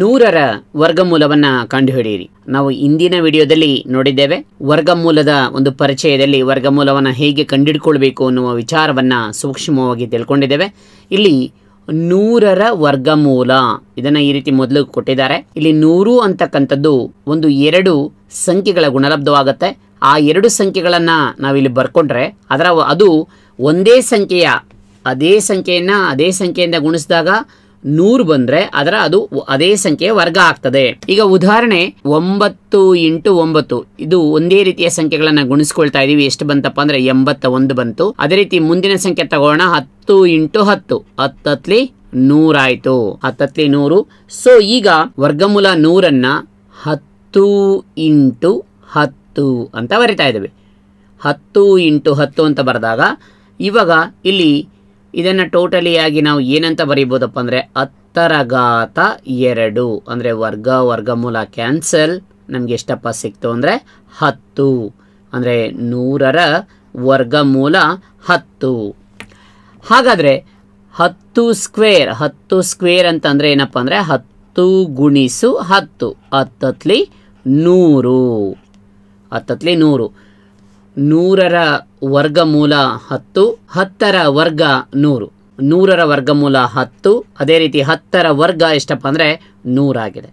ನೂರರ ವರ್ಗಮೂಲವನ್ನು ಕಂಡುಹಿಡಿಯಿರಿ ನಾವು ಇಂದಿನ ವಿಡಿಯೋದಲ್ಲಿ ನೋಡಿದ್ದೇವೆ ವರ್ಗಮೂಲದ ಒಂದು ಪರಿಚಯದಲ್ಲಿ ವರ್ಗಮೂಲವನ್ನು ಹೇಗೆ ಕಂಡುಹಿಡ್ಕೊಳ್ಬೇಕು ಅನ್ನುವ ವಿಚಾರವನ್ನು ಸೂಕ್ಷ್ಮವಾಗಿ ತಿಳ್ಕೊಂಡಿದ್ದೇವೆ ಇಲ್ಲಿ ನೂರರ ವರ್ಗಮೂಲ ಇದನ್ನ ಈ ರೀತಿ ಮೊದಲು ಕೊಟ್ಟಿದ್ದಾರೆ ಇಲ್ಲಿ ನೂರು ಅಂತಕ್ಕಂಥದ್ದು ಒಂದು ಎರಡು ಸಂಖ್ಯೆಗಳ ಗುಣಲಬ್ಧವಾಗುತ್ತೆ ಆ ಎರಡು ಸಂಖ್ಯೆಗಳನ್ನ ನಾವಿಲ್ಲಿ ಬರ್ಕೊಂಡ್ರೆ ಅದರ ಅದು ಒಂದೇ ಸಂಖ್ಯೆಯ ಅದೇ ಸಂಖ್ಯೆಯನ್ನ ಅದೇ ಸಂಖ್ಯೆಯಿಂದ ಗುಣಿಸಿದಾಗ ನೂರು ಬಂದರೆ ಅದರ ಅದು ಅದೇ ಸಂಖ್ಯೆ ವರ್ಗ ಆಗ್ತದೆ ಈಗ ಉದಾಹರಣೆ ಒಂಬತ್ತು ಇಂಟು ಒಂಬತ್ತು ಇದು ಒಂದೇ ರೀತಿಯ ಸಂಖ್ಯೆಗಳನ್ನು ಗುಣಿಸ್ಕೊಳ್ತಾ ಇದೀವಿ ಎಷ್ಟು ಬಂತಪ್ಪ ಅಂದರೆ ಎಂಬತ್ತ ಒಂದು ಬಂತು ಅದೇ ರೀತಿ ಮುಂದಿನ ಸಂಖ್ಯೆ ತಗೋಣ ಹತ್ತು ಇಂಟು ಹತ್ತು ಹತ್ತತ್ಲಿ ನೂರಾಯಿತು ಹತ್ತತ್ಲಿ ನೂರು ಸೊ ಈಗ ವರ್ಗಮೂಲ ನೂರನ್ನ ಹತ್ತು ಇಂಟು ಹತ್ತು ಅಂತ ಬರಿತಾ ಇದ್ದೀವಿ ಹತ್ತು ಇಂಟು ಹತ್ತು ಅಂತ ಬರೆದಾಗ ಇವಾಗ ಇಲ್ಲಿ ಇದನ್ನು ಟೋಟಲಿಯಾಗಿ ನಾವು ಏನಂತ ಬರೀಬೋದಪ್ಪ ಅಂದರೆ ಹತ್ತರ ಘಾತ ಎರಡು ಅಂದರೆ ವರ್ಗ ವರ್ಗಮೂಲ ಕ್ಯಾನ್ಸಲ್ ನಮಗೆ ಎಷ್ಟಪ್ಪ ಸಿಕ್ತು ಅಂದರೆ ಹತ್ತು ಅಂದರೆ ನೂರರ ವರ್ಗಮೂಲ ಹತ್ತು ಹಾಗಾದರೆ ಹತ್ತು ಸ್ಕ್ವೇರ್ ಹತ್ತು ಸ್ಕ್ವೇರ್ ಅಂತಂದರೆ ಏನಪ್ಪ ಅಂದರೆ ಹತ್ತು ಗುಣಿಸು ಹತ್ತು ಹತ್ತತ್ಲಿ ನೂರು ಹತ್ತತ್ಲಿ ನೂರು ನೂರರ ವರ್ಗಮೂಲ ಹತ್ತು ಹತ್ತರ ವರ್ಗ ನೂರು ನೂರರ ವರ್ಗಮೂಲ ಹತ್ತು ಅದೇ ರೀತಿ ಹತ್ತರ ವರ್ಗ ಎಷ್ಟಪ್ಪ ಅಂದರೆ ನೂರಾಗಿದೆ